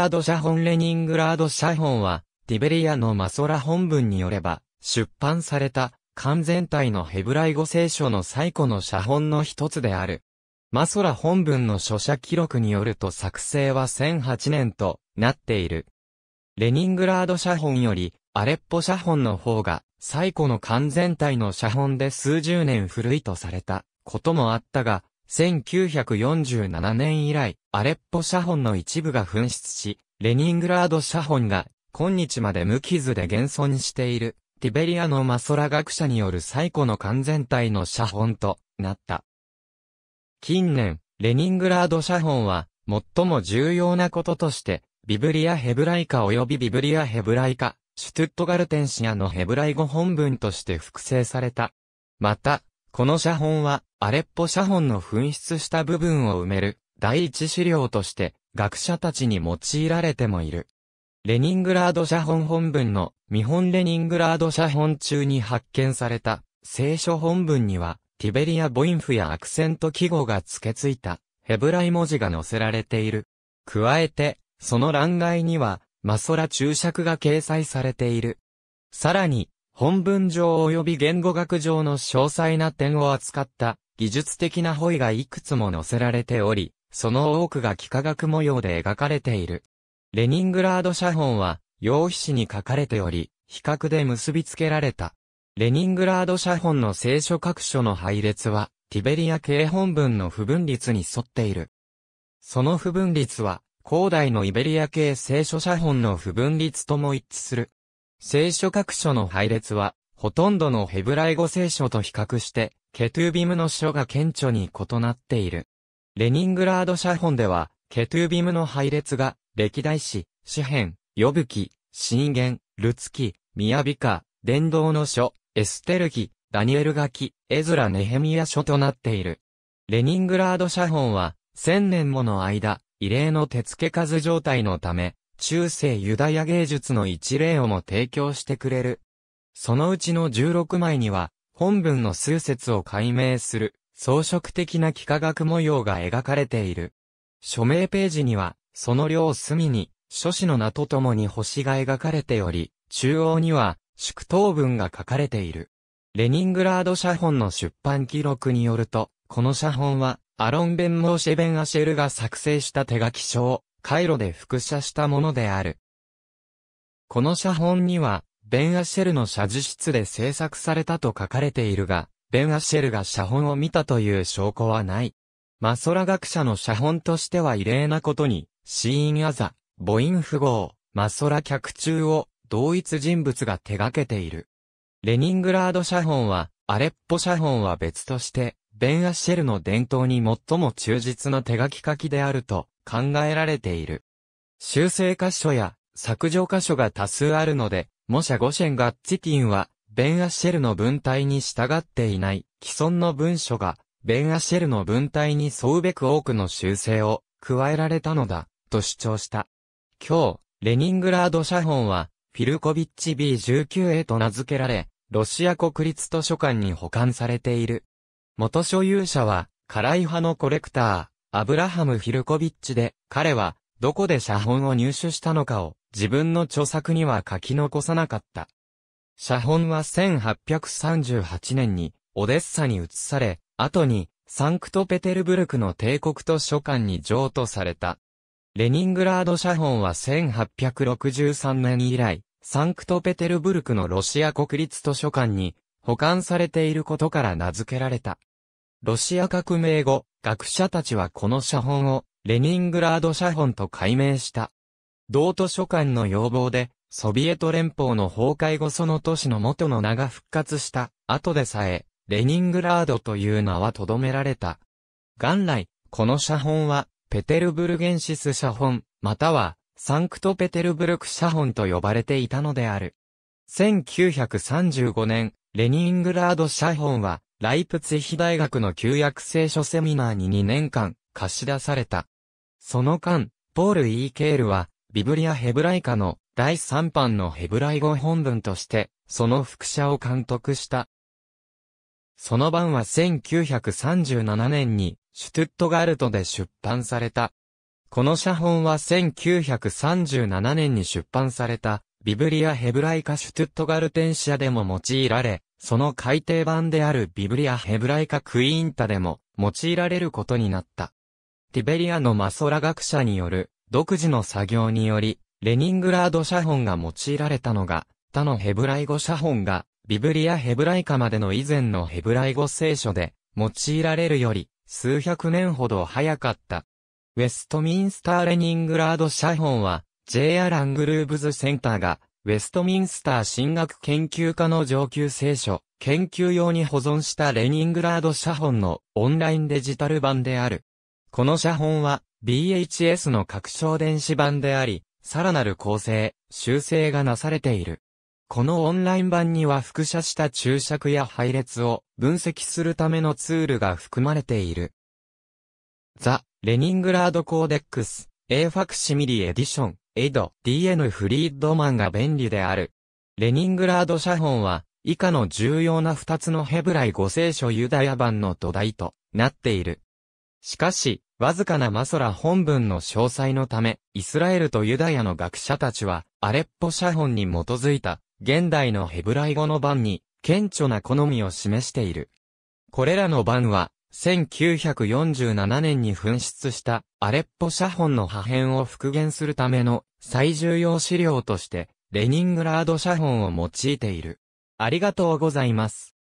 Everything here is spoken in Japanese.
ラード写本レニングラード写本は、ティベリアのマソラ本文によれば、出版された、完全体のヘブライ語聖書の最古の写本の一つである。マソラ本文の書写記録によると作成は1008年となっている。レニングラード写本より、アレッポ写本の方が、最古の完全体の写本で数十年古いとされたこともあったが、1947年以来、アレッポ写本の一部が紛失し、レニングラード写本が今日まで無傷で現存している、ティベリアのマソラ学者による最古の完全体の写本となった。近年、レニングラード写本は、最も重要なこととして、ビブリアヘブライカ及びビブリアヘブライカ、シュトゥットガルテンシアのヘブライ語本文として複製された。また、この写本は、アレッポ写本の紛失した部分を埋める、第一資料として、学者たちに用いられてもいる。レニングラード写本本文の、見本レニングラード写本中に発見された、聖書本文には、ティベリア母音符やアクセント記号が付け付いた、ヘブライ文字が載せられている。加えて、その欄外には、マソラ注釈が掲載されている。さらに、本文上及び言語学上の詳細な点を扱った技術的な本意がいくつも載せられており、その多くが幾何学模様で描かれている。レニングラード写本は、用紙紙に書かれており、比較で結びつけられた。レニングラード写本の聖書各所の配列は、ティベリア系本文の不分率に沿っている。その不分率は、広大のイベリア系聖書写本の不分率とも一致する。聖書各書の配列は、ほとんどのヘブライ語聖書と比較して、ケトゥービムの書が顕著に異なっている。レニングラード写本では、ケトゥービムの配列が、歴代史、詩編、呼ぶ記、神言、ルツ記、宮ビカ、伝道の書、エステル記、ダニエル書き、エズラ・ネヘミヤ書となっている。レニングラード写本は、千年もの間、異例の手付け数状態のため、中世ユダヤ芸術の一例をも提供してくれる。そのうちの16枚には、本文の数節を解明する、装飾的な幾何学模様が描かれている。署名ページには、その両隅に、書士の名とともに星が描かれており、中央には、祝祷文が書かれている。レニングラード写本の出版記録によると、この写本は、アロン・ベン・モーシェ・ベン・アシェルが作成した手書き書を、回路で複写したものである。この写本には、ベン・アシェルの写実室で制作されたと書かれているが、ベン・アシェルが写本を見たという証拠はない。マソラ学者の写本としては異例なことに、シーン・アザ、母音符号、マソラ客中を同一人物が手掛けている。レニングラード写本は、アレッポ写本は別として、ベン・アッシェルの伝統に最も忠実な手書き書きであると考えられている。修正箇所や削除箇所が多数あるので、模写ゴシェンガッツィティンは、ベン・アッシェルの文体に従っていない既存の文書が、ベン・アッシェルの文体に沿うべく多くの修正を加えられたのだ、と主張した。今日、レニングラード写本は、フィルコビッチ B19A と名付けられ、ロシア国立図書館に保管されている。元所有者は、辛い派のコレクター、アブラハム・ヒルコビッチで、彼は、どこで写本を入手したのかを、自分の著作には書き残さなかった。写本は1838年に、オデッサに移され、後に、サンクトペテルブルクの帝国図書館に譲渡された。レニングラード写本は1863年以来、サンクトペテルブルクのロシア国立図書館に保管されていることから名付けられた。ロシア革命後、学者たちはこの写本を、レニングラード写本と改名した。同図書館の要望で、ソビエト連邦の崩壊後その都市の元の名が復活した、後でさえ、レニングラードという名は留められた。元来、この写本は、ペテルブルゲンシス写本、または、サンクトペテルブルク写本と呼ばれていたのである。1935年、レニングラード写本は、ライプツヒ大学の旧約聖書セミナーに2年間貸し出された。その間、ポール・ E・ ケールは、ビブリア・ヘブライカの第3版のヘブライ語本文として、その副写を監督した。その版は1937年に、シュトゥットガルトで出版された。この写本は1937年に出版された、ビブリア・ヘブライカ・シュトゥットガルテンシアでも用いられ、その改訂版であるビブリア・ヘブライカ・クイーンタでも用いられることになった。ティベリアのマソラ学者による独自の作業により、レニングラード写本が用いられたのが、他のヘブライ語写本が、ビブリア・ヘブライカまでの以前のヘブライ語聖書で、用いられるより、数百年ほど早かった。ウェストミンスター・レニングラード写本は、J. アラングルーブズセンターがウェストミンスター進学研究科の上級聖書、研究用に保存したレニングラード写本のオンラインデジタル版である。この写本は BHS の拡張電子版であり、さらなる構成、修正がなされている。このオンライン版には複写した注釈や配列を分析するためのツールが含まれている。ザ・レニングラードコーデックス、A ファクシミリエディション。エド、DN フリードマンが便利である。レニングラード写本は、以下の重要な二つのヘブライ語聖書ユダヤ版の土台となっている。しかし、わずかなマソラ本文の詳細のため、イスラエルとユダヤの学者たちは、アレッポ写本に基づいた、現代のヘブライ語の版に、顕著な好みを示している。これらの版は、1947年に紛失したアレッポ写本の破片を復元するための最重要資料としてレニングラード写本を用いている。ありがとうございます。